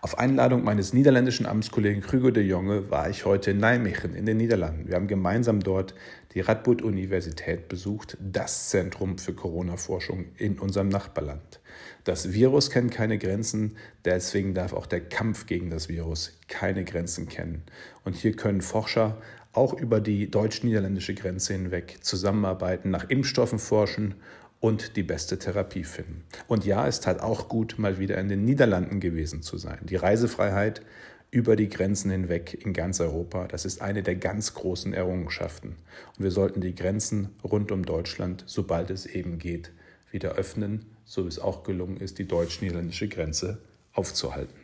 Auf Einladung meines niederländischen Amtskollegen Hugo de Jonge war ich heute in Nijmegen in den Niederlanden. Wir haben gemeinsam dort die Radboud-Universität besucht, das Zentrum für Corona-Forschung in unserem Nachbarland. Das Virus kennt keine Grenzen, deswegen darf auch der Kampf gegen das Virus keine Grenzen kennen. Und hier können Forscher auch über die deutsch-niederländische Grenze hinweg zusammenarbeiten, nach Impfstoffen forschen und die beste Therapie finden. Und ja, es tat auch gut, mal wieder in den Niederlanden gewesen zu sein. Die Reisefreiheit über die Grenzen hinweg in ganz Europa, das ist eine der ganz großen Errungenschaften. Und wir sollten die Grenzen rund um Deutschland, sobald es eben geht, wieder öffnen, so wie es auch gelungen ist, die deutsch-niederländische Grenze aufzuhalten.